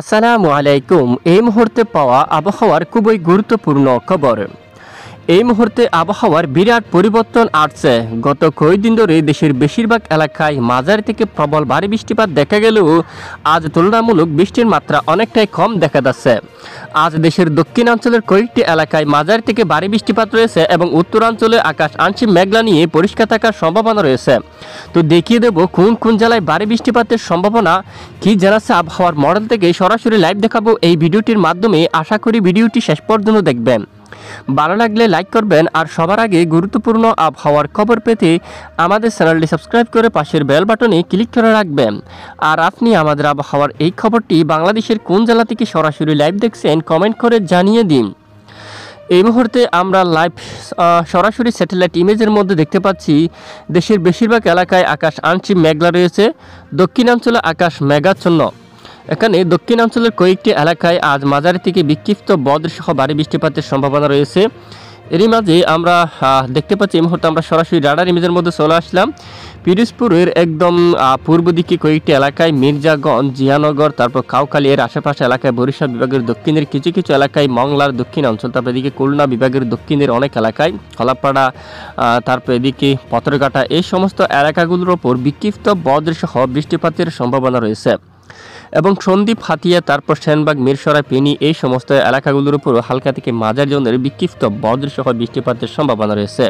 আসসালামু আলাইকুম এই মুহূর্তে পাওয়া আবহাওয়ার খুবই গুরুত্বপূর্ণ খবর এই মুহূর্তে আবহাওয়ার বিরাট পরিবর্তন আসছে গত কয়েকদিন ধরে দেশের বেশিরভাগ এলাকায় মাঝারি থেকে প্রবল ভারী বৃষ্টিপাত দেখা গেলেও আজ তুলনামূলক বৃষ্টির মাত্রা অনেকটাই কম দেখা যাচ্ছে আজ দেশের দক্ষিণাঞ্চলের কয়েকটি এলাকায় মাঝারি থেকে ভারী বৃষ্টিপাত রয়েছে এবং উত্তরাঞ্চলে আকাশ আংশিক মেঘলা নিয়ে পরিষ্কার থাকার সম্ভাবনা রয়েছে তো দেখিয়ে দেব কোন কোন জেলায় ভারী বৃষ্টিপাতের সম্ভাবনা কি জানাচ্ছে আবহাওয়ার মডেল থেকে সরাসরি লাইভ দেখাবো এই ভিডিওটির মাধ্যমে আশা করি ভিডিওটি শেষ পর্যন্ত দেখবেন ভালো লাগলে লাইক করবেন আর সবার আগে গুরুত্বপূর্ণ আবহাওয়ার খবর পেতে আমাদের চ্যানেলটি সাবস্ক্রাইব করে পাশের বেল বাটনে ক্লিক করে রাখবেন আর আপনি আমাদের আবহাওয়ার এই খবরটি বাংলাদেশের কোন জেলা থেকে সরাসরি লাইভ দেখছেন কমেন্ট করে জানিয়ে দিন এই মুহূর্তে আমরা লাইভ সরাসরি স্যাটেলাইট ইমেজের মধ্যে দেখতে পাচ্ছি দেশের বেশিরভাগ এলাকায় আকাশ আংশিক মেঘলা রয়েছে দক্ষিণাঞ্চলে আকাশ মেঘাচ্ছন্ন এখানে দক্ষিণাঞ্চলের কয়েকটি এলাকায় আজ মাঝারি থেকে বিক্ষিপ্ত বজ্রসহ ভারী বৃষ্টিপাতের সম্ভাবনা রয়েছে এরই মাঝে আমরা দেখতে পাচ্ছি এই মুহূর্তে আমরা সরাসরি রাডার ইমেজের মধ্যে চলে আসলাম পিরোজপুরের একদম পূর্ব দিকে কয়েকটি এলাকায় মির্জাগঞ্জ জিয়ানগর তারপর কাউখালী এর আশেপাশে এলাকায় বরিশাল বিভাগের দক্ষিণের কিছু কিছু এলাকায় মংলার দক্ষিণ অঞ্চল তারপর এদিকে কুলনা বিভাগের দক্ষিণের অনেক এলাকায় কলাপাড়া তারপর এদিকে পথরঘাটা এই সমস্ত এলাকাগুলোর ওপর বিক্ষিপ্ত বদ্রসহ বৃষ্টিপাতের সম্ভাবনা রয়েছে এবং সন্দীপ হাতিয়া তারপর সেনবাগ মিরসরাই পেনি এই সমস্ত এলাকাগুলোর উপর হালকা থেকে মাঝার জনের বিক্ষিপ্ত বজ্রসহ বৃষ্টিপাতের সম্ভাবনা রয়েছে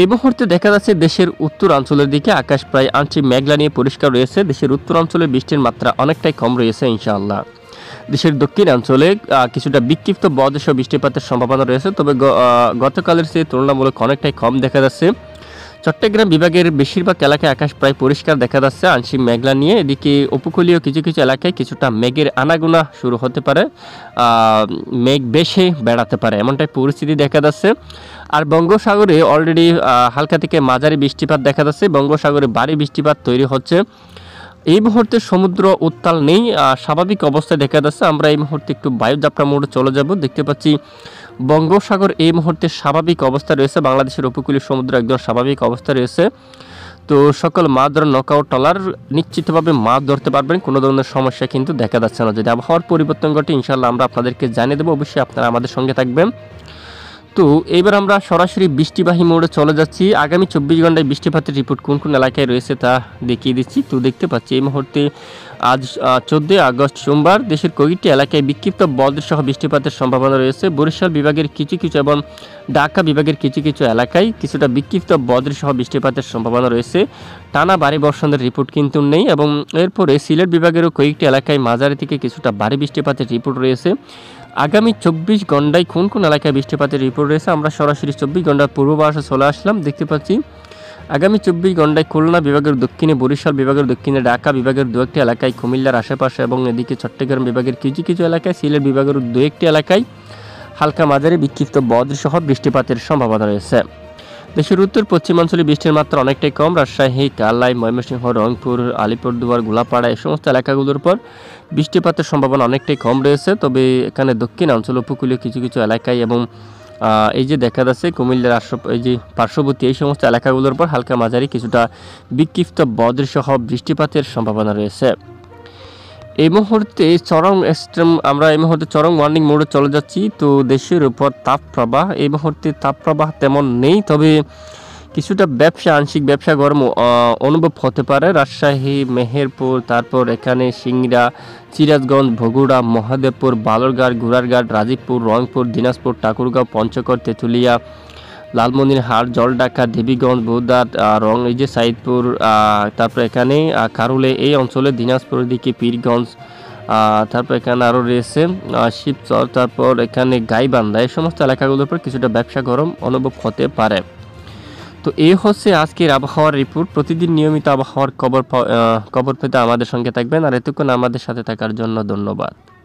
এই মুহূর্তে দেখা যাচ্ছে দেশের উত্তরাঞ্চলের দিকে আকাশ প্রায় আংশিক মেঘলা নিয়ে পরিষ্কার রয়েছে দেশের উত্তরাঞ্চলে বৃষ্টির মাত্রা অনেকটাই কম রয়েছে ইনশাআল্লাহ দেশের দক্ষিণাঞ্চলে কিছুটা বিক্ষিপ্ত বজ্রসহ বৃষ্টিপাতের সম্ভাবনা রয়েছে তবে গতকালের সেই তুলনামূলক অনেকটাই কম দেখা যাচ্ছে চট্টগ্রাম বিভাগের বেশিরভাগ এলাকায় আকাশ প্রায় পরিষ্কার দেখা যাচ্ছে আংশিক মেঘলা নিয়ে এদিকে উপকূলীয় কিছু কিছু এলাকায় কিছুটা মেঘের আনাগোনা শুরু হতে পারে মেঘ বেশে বেড়াতে পারে এমনটাই পরিস্থিতি দেখা যাচ্ছে আর বঙ্গোসাগরে অলরেডি হালকা থেকে মাঝারি বৃষ্টিপাত দেখা যাচ্ছে বঙ্গোসাগরে ভারী বৃষ্টিপাত তৈরি হচ্ছে এই মুহূর্তে সমুদ্র উত্তাল নেই স্বাভাবিক অবস্থায় দেখা যাচ্ছে আমরা এই মুহূর্তে একটু বায়ুযাত্রা মোড়ে চলে যাব দেখতে পাচ্ছি বঙ্গোপসাগর এই মুহূর্তে স্বাভাবিক অবস্থা রয়েছে বাংলাদেশের উপকূলীয় সমুদ্র একদম স্বাভাবিক অবস্থা রয়েছে তো সকল মাছ ধরার নৌকাও টলার নিশ্চিতভাবে মাছ ধরতে পারবেন কোনো ধরনের সমস্যা কিন্তু দেখা যাচ্ছে না যদি আবহাওয়ার পরিবর্তন ঘটে ইনশাল্লাহ আমরা আপনাদেরকে জানিয়ে দেবো অবশ্যই আপনারা আমাদের সঙ্গে থাকবেন তো এবার আমরা সরাসরি বৃষ্টিবাহী মোড়ে চলে যাচ্ছি আগামী চব্বিশ ঘন্টায় বৃষ্টিপাতের রিপোর্ট কোন কোন এলাকায় রয়েছে তা দেখিয়ে দিচ্ছি তো দেখতে পাচ্ছি এই মুহূর্তে আজ চোদ্দই আগস্ট সোমবার দেশের কয়েকটি এলাকায় বিক্ষিপ্ত বজ্রসহ বৃষ্টিপাতের সম্ভাবনা রয়েছে বরিশাল বিভাগের কিছু কিছু এবং ঢাকা বিভাগের কিছু কিছু এলাকায় কিছুটা বিক্ষিপ্ত সহ বৃষ্টিপাতের সম্ভাবনা রয়েছে টানা ভারী বর্ষণের রিপোর্ট কিন্তু নেই এবং এরপরে সিলেট বিভাগেরও কয়েকটি এলাকায় মাঝারি থেকে কিছুটা ভারী বৃষ্টিপাতের রিপোর্ট রয়েছে আগামী চব্বিশ ঘন্টায় কোন কোন এলাকায় বৃষ্টিপাতের রিপোর্ট রয়েছে আমরা সরাসরি চব্বিশ ঘন্টার পূর্ববাসে চলে আসলাম দেখতে পাচ্ছি আগামী চব্বিশ ঘন্টায় খুলনা বিভাগের দক্ষিণে বরিশাল বিভাগের দক্ষিণে ঢাকা বিভাগের দু একটি এলাকায় কুমিল্লার আশেপাশে এবং এদিকে চট্টগ্রাম বিভাগের কিছু কিছু এলাকায় সিলেট বিভাগের দু একটি এলাকায় হালকা মাঝারি বিক্ষিপ্ত সহ বৃষ্টিপাতের সম্ভাবনা রয়েছে দেশের উত্তর পশ্চিমাঞ্চলে বৃষ্টির মাত্রা অনেকটাই কম রাজশাহী কালাই ময়মনসিংহ রংপুর আলিপুরদুয়ার গোলাপাড়া এই সমস্ত এলাকাগুলোর পর বৃষ্টিপাতের সম্ভাবনা অনেকটাই কম রয়েছে তবে এখানে দক্ষিণাঞ্চল উপকূলীয় কিছু কিছু এলাকায় এবং এই যে দেখা যাচ্ছে কুমিল্লার আশ্র এই যে পার্শ্ববর্তী এই সমস্ত এলাকাগুলোর উপর হালকা মাঝারি কিছুটা বিক্ষিপ্ত সহ বৃষ্টিপাতের সম্ভাবনা রয়েছে এই মুহূর্তে চরম এক্সট্রিম আমরা এই মুহূর্তে চরম ওয়ার্নিং মোডে চলে যাচ্ছি তো দেশের উপর তাপপ্রবাহ এই মুহূর্তে তাপপ্রবাহ তেমন নেই তবে কিছুটা ব্যবসা আংশিক ব্যবসা গরম অনুভব হতে পারে রাজশাহী মেহেরপুর তারপর এখানে সিংড়া সিরাজগঞ্জ বগুড়া মহাদেবপুর বালুরঘাট ঘুরারঘাট রাজীবপুর রংপুর দিনাজপুর ঠাকুরগাঁও পঞ্চগড় তেঁতুলিয়া লালমনিরহাট জলডাকা দেবীগঞ্জ বৌদ্ধাট রং এই যে সাইদপুর তারপর এখানে কারুলে এই অঞ্চলে দিনাজপুর দিকে পীরগঞ্জ তারপর এখানে আরও রয়েছে শিবচর তারপর এখানে গাইবান্ধা এই সমস্ত এলাকাগুলোর উপর কিছুটা ব্যবসা গরম অনুভব হতে পারে তো এই হচ্ছে আজকের আবহাওয়ার রিপোর্ট প্রতিদিন নিয়মিত আবহাওয়ার খবর খবর পেতে আমাদের সঙ্গে থাকবেন আর এতক্ষণ আমাদের সাথে থাকার জন্য ধন্যবাদ